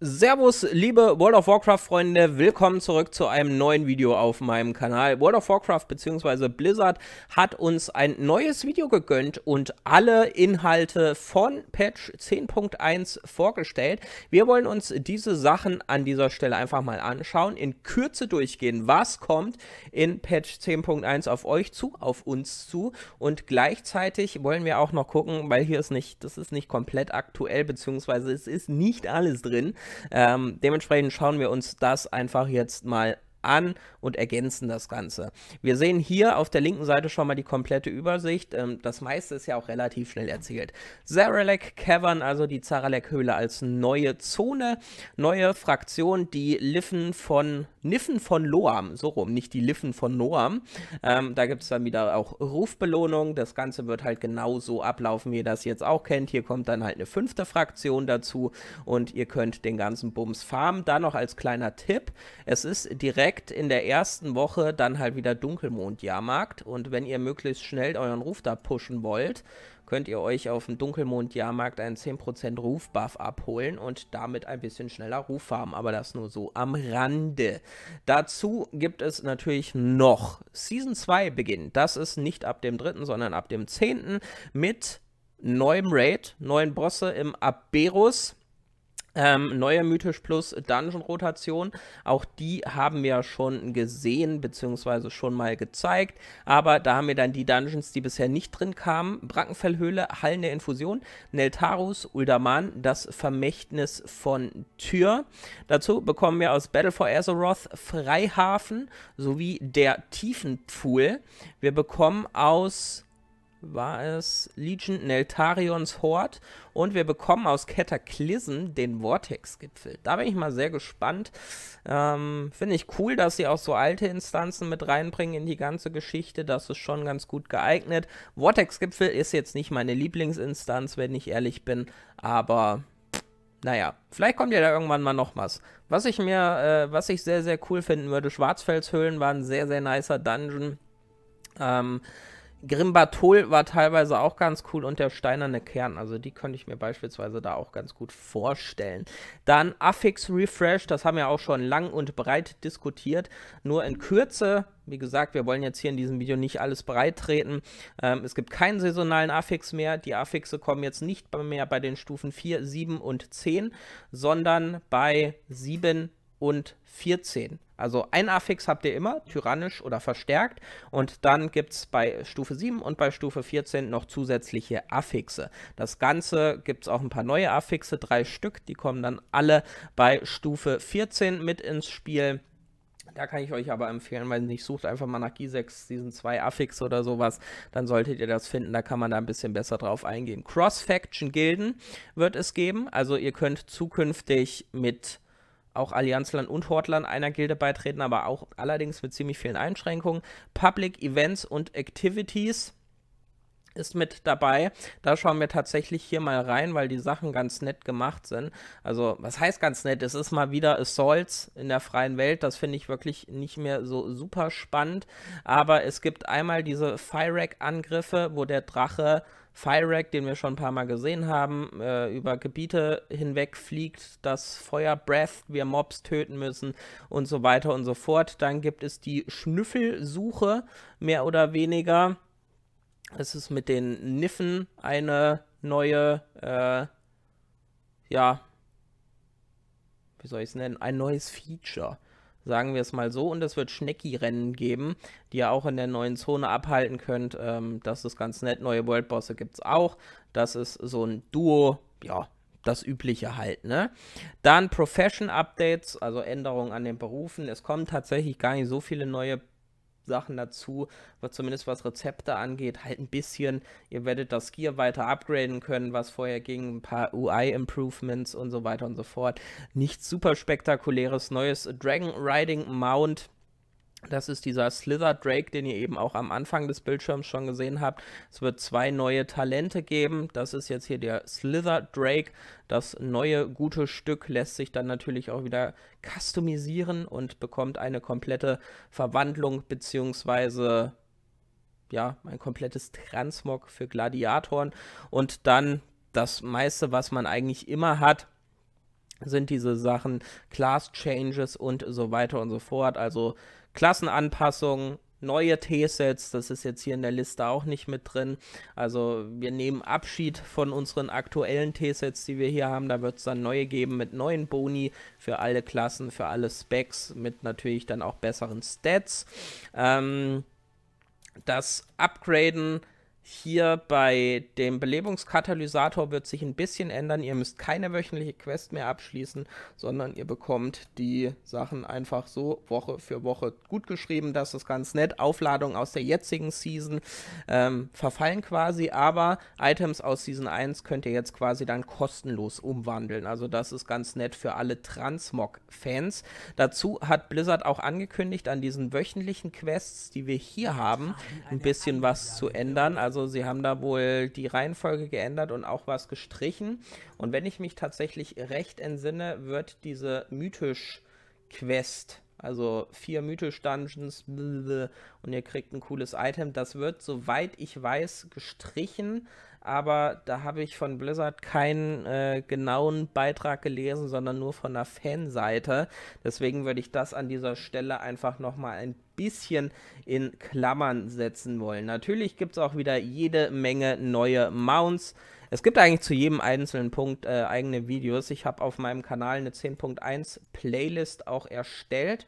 Servus, liebe World of Warcraft-Freunde, willkommen zurück zu einem neuen Video auf meinem Kanal. World of Warcraft bzw. Blizzard hat uns ein neues Video gegönnt und alle Inhalte von Patch 10.1 vorgestellt. Wir wollen uns diese Sachen an dieser Stelle einfach mal anschauen, in Kürze durchgehen, was kommt in Patch 10.1 auf euch zu, auf uns zu und gleichzeitig wollen wir auch noch gucken, weil hier ist nicht, das ist nicht komplett aktuell, bzw. es ist nicht alles drin, ähm, dementsprechend schauen wir uns das einfach jetzt mal an und ergänzen das Ganze. Wir sehen hier auf der linken Seite schon mal die komplette Übersicht. Ähm, das meiste ist ja auch relativ schnell erzählt. Zaralek Cavern, also die Zaralek Höhle als neue Zone, neue Fraktion, die Liffen von Niffen von Loam, so rum, nicht die Liffen von Noam. Ähm, da gibt es dann wieder auch Rufbelohnung. Das Ganze wird halt genau so ablaufen, wie ihr das jetzt auch kennt. Hier kommt dann halt eine fünfte Fraktion dazu und ihr könnt den ganzen Bums farmen. Da noch als kleiner Tipp: Es ist direkt in der ersten Woche dann halt wieder Dunkelmond-Jahrmarkt und wenn ihr möglichst schnell euren Ruf da pushen wollt, könnt ihr euch auf dem Dunkelmond-Jahrmarkt einen 10% Rufbuff abholen und damit ein bisschen schneller Ruf haben. Aber das nur so am Rande. Dazu gibt es natürlich noch Season 2 beginnt. Das ist nicht ab dem 3., sondern ab dem 10. mit neuem Raid, neuen Bosse im Aberus ähm, neue Mythisch Plus Dungeon Rotation. Auch die haben wir schon gesehen, beziehungsweise schon mal gezeigt. Aber da haben wir dann die Dungeons, die bisher nicht drin kamen. Brackenfellhöhle, Hallen der Infusion, Neltarus, Uldaman, das Vermächtnis von Tyr. Dazu bekommen wir aus Battle for Azeroth Freihafen sowie der Tiefenpfuhl. Wir bekommen aus war es Legion Neltarions Hort und wir bekommen aus Cataclysm den Vortex-Gipfel. Da bin ich mal sehr gespannt. Ähm, Finde ich cool, dass sie auch so alte Instanzen mit reinbringen in die ganze Geschichte. Das ist schon ganz gut geeignet. Vortex-Gipfel ist jetzt nicht meine Lieblingsinstanz, wenn ich ehrlich bin, aber naja, vielleicht kommt ja da irgendwann mal noch was. Was ich mir, äh, was ich sehr, sehr cool finden würde, Schwarzfelshöhlen war ein sehr, sehr nicer Dungeon. Ähm, Grimbatol war teilweise auch ganz cool und der steinerne Kern, also die könnte ich mir beispielsweise da auch ganz gut vorstellen. Dann Affix Refresh, das haben wir auch schon lang und breit diskutiert, nur in Kürze. Wie gesagt, wir wollen jetzt hier in diesem Video nicht alles breit treten. Ähm, es gibt keinen saisonalen Affix mehr. Die Affixe kommen jetzt nicht mehr bei den Stufen 4, 7 und 10, sondern bei 7, und 14. Also ein Affix habt ihr immer, tyrannisch oder verstärkt. Und dann gibt es bei Stufe 7 und bei Stufe 14 noch zusätzliche Affixe. Das Ganze gibt es auch ein paar neue Affixe, drei Stück. Die kommen dann alle bei Stufe 14 mit ins Spiel. Da kann ich euch aber empfehlen, weil nicht sucht einfach mal nach G6 Season 2 Affix oder sowas, dann solltet ihr das finden, da kann man da ein bisschen besser drauf eingehen. Cross-Faction-Gilden wird es geben, also ihr könnt zukünftig mit auch Allianzland und Hortland einer Gilde beitreten, aber auch allerdings mit ziemlich vielen Einschränkungen. Public Events und Activities ist mit dabei. Da schauen wir tatsächlich hier mal rein, weil die Sachen ganz nett gemacht sind. Also, was heißt ganz nett? Es ist mal wieder Assaults in der freien Welt. Das finde ich wirklich nicht mehr so super spannend. Aber es gibt einmal diese Firek-Angriffe, wo der Drache Firek, den wir schon ein paar Mal gesehen haben, äh, über Gebiete hinweg fliegt, das Feuer Breath, wir Mobs töten müssen und so weiter und so fort. Dann gibt es die Schnüffelsuche, mehr oder weniger es ist mit den Niffen eine neue, äh, ja, wie soll ich es nennen, ein neues Feature. Sagen wir es mal so. Und es wird Schnecki-Rennen geben, die ihr auch in der neuen Zone abhalten könnt. Ähm, das ist ganz nett. Neue Worldbosse gibt es auch. Das ist so ein Duo. Ja, das Übliche halt, ne? Dann Profession Updates, also Änderungen an den Berufen. Es kommen tatsächlich gar nicht so viele neue Sachen dazu, was zumindest was Rezepte angeht, halt ein bisschen. Ihr werdet das Gear weiter upgraden können, was vorher ging, ein paar UI-Improvements und so weiter und so fort. Nichts super spektakuläres Neues. Dragon Riding Mount das ist dieser Slither Drake, den ihr eben auch am Anfang des Bildschirms schon gesehen habt. Es wird zwei neue Talente geben. Das ist jetzt hier der Slither Drake. Das neue gute Stück lässt sich dann natürlich auch wieder customisieren und bekommt eine komplette Verwandlung bzw. ja, ein komplettes Transmog für Gladiatoren. Und dann das meiste, was man eigentlich immer hat, sind diese Sachen Class Changes und so weiter und so fort. Also Klassenanpassungen, neue T-Sets, das ist jetzt hier in der Liste auch nicht mit drin. Also wir nehmen Abschied von unseren aktuellen T-Sets, die wir hier haben. Da wird es dann neue geben mit neuen Boni für alle Klassen, für alle Specs, mit natürlich dann auch besseren Stats. Ähm, das Upgraden hier bei dem Belebungskatalysator wird sich ein bisschen ändern. Ihr müsst keine wöchentliche Quest mehr abschließen, sondern ihr bekommt die Sachen einfach so Woche für Woche gut geschrieben. Das ist ganz nett. Aufladungen aus der jetzigen Season ähm, verfallen quasi, aber Items aus Season 1 könnt ihr jetzt quasi dann kostenlos umwandeln. Also das ist ganz nett für alle Transmog-Fans. Dazu hat Blizzard auch angekündigt, an diesen wöchentlichen Quests, die wir hier haben, ein bisschen was zu ändern. Also also sie haben da wohl die Reihenfolge geändert und auch was gestrichen. Und wenn ich mich tatsächlich recht entsinne, wird diese Mythisch-Quest, also vier Mythisch-Dungeons und ihr kriegt ein cooles Item, das wird, soweit ich weiß, gestrichen aber da habe ich von Blizzard keinen äh, genauen Beitrag gelesen, sondern nur von der Fanseite. Deswegen würde ich das an dieser Stelle einfach nochmal ein bisschen in Klammern setzen wollen. Natürlich gibt es auch wieder jede Menge neue Mounts. Es gibt eigentlich zu jedem einzelnen Punkt äh, eigene Videos. Ich habe auf meinem Kanal eine 10.1 Playlist auch erstellt.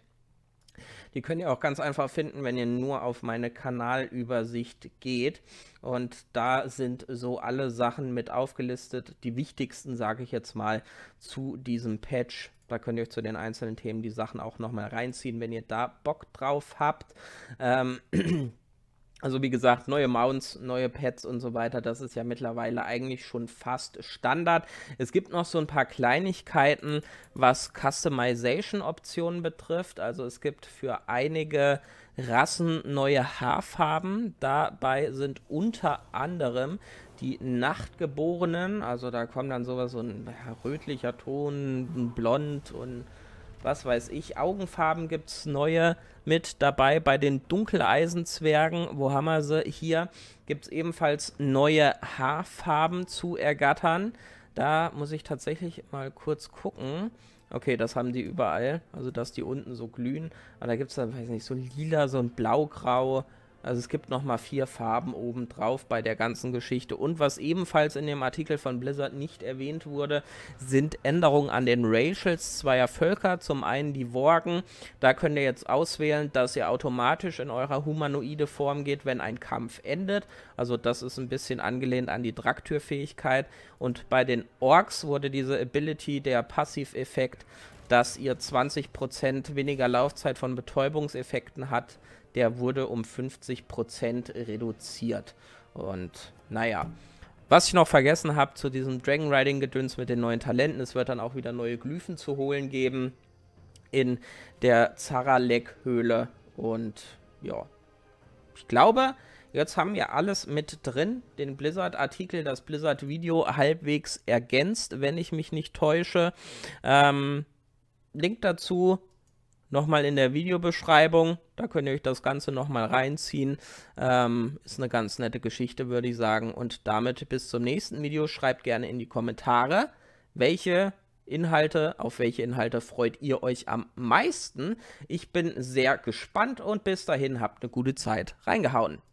Die könnt ihr auch ganz einfach finden, wenn ihr nur auf meine Kanalübersicht geht. Und da sind so alle Sachen mit aufgelistet. Die wichtigsten, sage ich jetzt mal, zu diesem Patch. Da könnt ihr euch zu den einzelnen Themen die Sachen auch nochmal reinziehen, wenn ihr da Bock drauf habt. Ähm Also wie gesagt, neue Mounts, neue Pads und so weiter, das ist ja mittlerweile eigentlich schon fast Standard. Es gibt noch so ein paar Kleinigkeiten, was Customization-Optionen betrifft. Also es gibt für einige Rassen neue Haarfarben. Dabei sind unter anderem die Nachtgeborenen, also da kommt dann sowas so ein rötlicher Ton, ein blond und was weiß ich, Augenfarben gibt es neue mit dabei. Bei den Dunkeleisenzwergen, wo haben wir sie? Hier gibt es ebenfalls neue Haarfarben zu ergattern. Da muss ich tatsächlich mal kurz gucken. Okay, das haben die überall. Also, dass die unten so glühen. Aber da gibt es dann, weiß nicht, so lila, so ein blaugrau. Also es gibt nochmal vier Farben obendrauf bei der ganzen Geschichte. Und was ebenfalls in dem Artikel von Blizzard nicht erwähnt wurde, sind Änderungen an den Racials zweier Völker. Zum einen die Worgen. Da könnt ihr jetzt auswählen, dass ihr automatisch in eurer humanoide Form geht, wenn ein Kampf endet. Also das ist ein bisschen angelehnt an die Draktürfähigkeit. Und bei den Orks wurde diese Ability, der Passiveffekt, dass ihr 20% weniger Laufzeit von Betäubungseffekten hat, der wurde um 50% reduziert. Und naja. Was ich noch vergessen habe zu diesem Dragon Riding-Gedöns mit den neuen Talenten, es wird dann auch wieder neue Glyphen zu holen geben in der Zaralek-Höhle. Und ja, ich glaube, jetzt haben wir alles mit drin. Den Blizzard-Artikel, das Blizzard-Video halbwegs ergänzt, wenn ich mich nicht täusche. Ähm, Link dazu nochmal in der Videobeschreibung. Da könnt ihr euch das Ganze nochmal reinziehen. Ähm, ist eine ganz nette Geschichte, würde ich sagen. Und damit bis zum nächsten Video. Schreibt gerne in die Kommentare, welche Inhalte, auf welche Inhalte freut ihr euch am meisten. Ich bin sehr gespannt und bis dahin habt eine gute Zeit. Reingehauen.